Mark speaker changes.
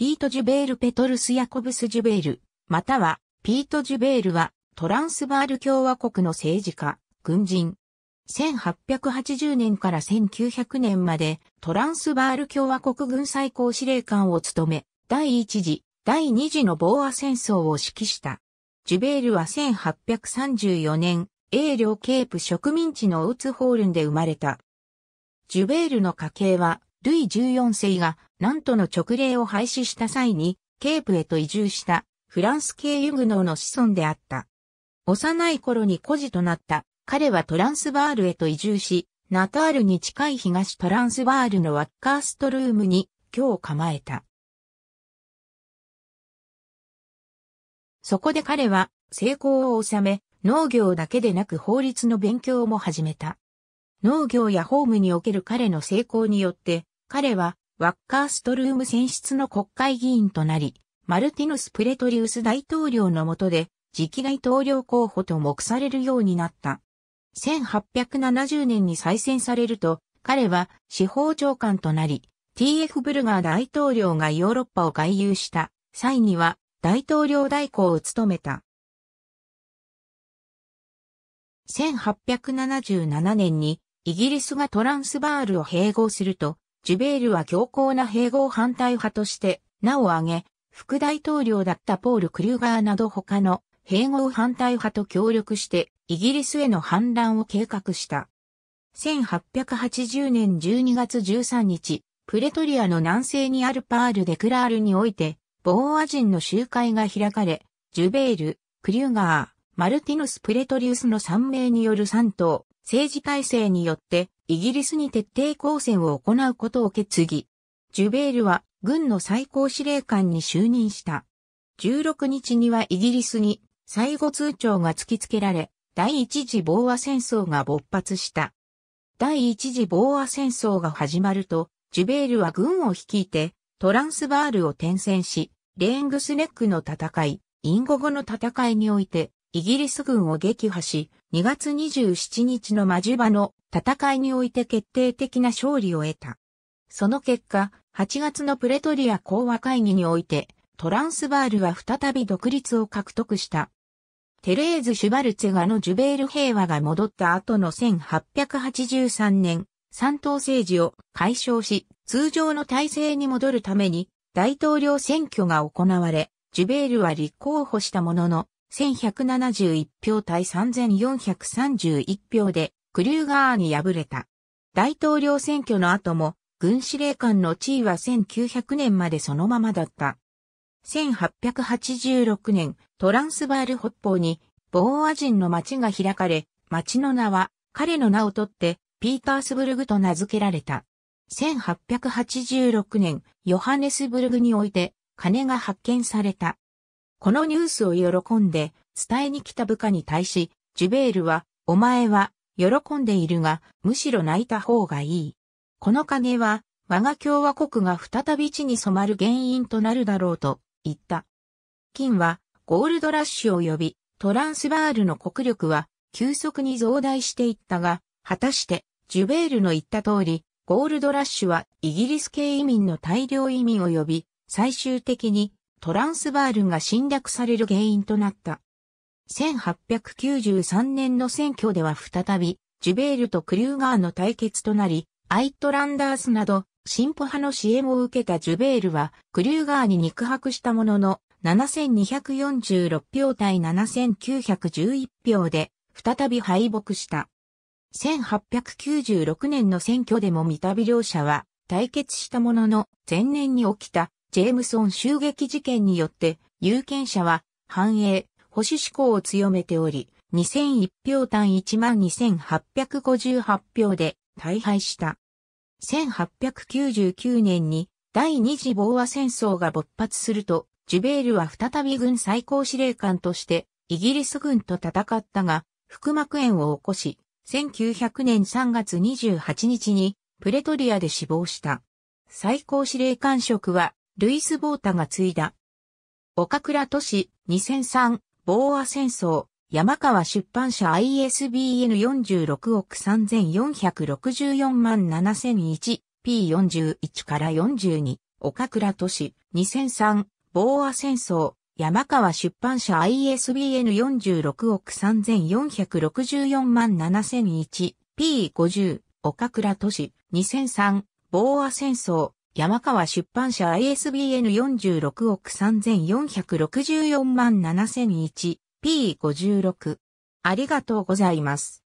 Speaker 1: ピート・ジュベール・ペトルス・ヤコブス・ジュベール、または、ピート・ジュベールは、トランスバール共和国の政治家、軍人。1880年から1900年まで、トランスバール共和国軍最高司令官を務め、第一次、第二次のボーア戦争を指揮した。ジュベールは1834年、英領ケープ植民地のウーツホールンで生まれた。ジュベールの家系は、ルイ14世が南都の直令を廃止した際に、ケープへと移住したフランス系ユグノーの子孫であった。幼い頃に孤児となった彼はトランスバールへと移住し、ナタールに近い東トランスバールのワッカーストルームに今日構えた。そこで彼は成功を収め、農業だけでなく法律の勉強も始めた。農業やホームにおける彼の成功によって、彼はワッカーストルーム選出の国会議員となり、マルティヌス・プレトリウス大統領の下で、次期大統領候補と目されるようになった。1870年に再選されると、彼は司法長官となり、TF ブルガー大統領がヨーロッパを外遊した際には大統領代行を務めた。1877年にイギリスがトランスバールを併合すると、ジュベールは強硬な併合反対派として名を挙げ、副大統領だったポール・クリューガーなど他の併合反対派と協力してイギリスへの反乱を計画した。1880年12月13日、プレトリアの南西にあるパール・デクラールにおいて、ボーア人の集会が開かれ、ジュベール、クリューガー、マルティヌス・プレトリウスの3名による3党、政治体制によってイギリスに徹底抗戦を行うことを決議。ジュベールは軍の最高司令官に就任した。16日にはイギリスに最後通帳が突きつけられ、第一次防和戦争が勃発した。第一次防和戦争が始まると、ジュベールは軍を率いて、トランスバールを転戦し、レーングスネックの戦い、インゴ後の戦いにおいて、イギリス軍を撃破し、2月27日のマジュバの戦いにおいて決定的な勝利を得た。その結果、8月のプレトリア講和会議において、トランスバールは再び独立を獲得した。テレーズ・シュバルツェガのジュベール平和が戻った後の1883年、三党政治を解消し、通常の体制に戻るために大統領選挙が行われ、ジュベールは立候補したものの、1171票対3431票でクリューガーに敗れた。大統領選挙の後も、軍司令官の地位は1900年までそのままだった。1886年、トランスバール北方に、ボーア人の町が開かれ、町の名は、彼の名をとって、ピータースブルグと名付けられた。1886年、ヨハネスブルグにおいて、金が発見された。このニュースを喜んで、伝えに来た部下に対し、ジュベールは、お前は、喜んでいるが、むしろ泣いた方がいい。この影は、我が共和国が再び地に染まる原因となるだろうと言った。金は、ゴールドラッシュを呼び、トランスバールの国力は急速に増大していったが、果たして、ジュベールの言った通り、ゴールドラッシュはイギリス系移民の大量移民を呼び、最終的にトランスバールが侵略される原因となった。1893年の選挙では再び、ジュベールとクリューガーの対決となり、アイトランダースなど、進歩派の支援を受けたジュベールは、クリューガーに肉薄したものの、7246票対7911票で、再び敗北した。1896年の選挙でも三度両者は対決したものの前年に起きたジェームソン襲撃事件によって有権者は反映保守志向を強めており、2001票単12,858票で大敗した。1899年に第二次防和戦争が勃発すると、ジュベールは再び軍最高司令官としてイギリス軍と戦ったが、腹膜炎を起こし、1900年3月28日にプレトリアで死亡した。最高司令官職はルイス・ボータが継いだ。岡倉都市2003ボーア戦争、山川出版社 ISBN 46億3464万 7001P41 から42、岡倉都市2003、ボーア戦争、山川出版社 ISBN 46億3464万 7001P50、岡倉都市2003、ボーア戦争、山川出版社 ISBN 46億3464万 7001P56。ありがとうございます。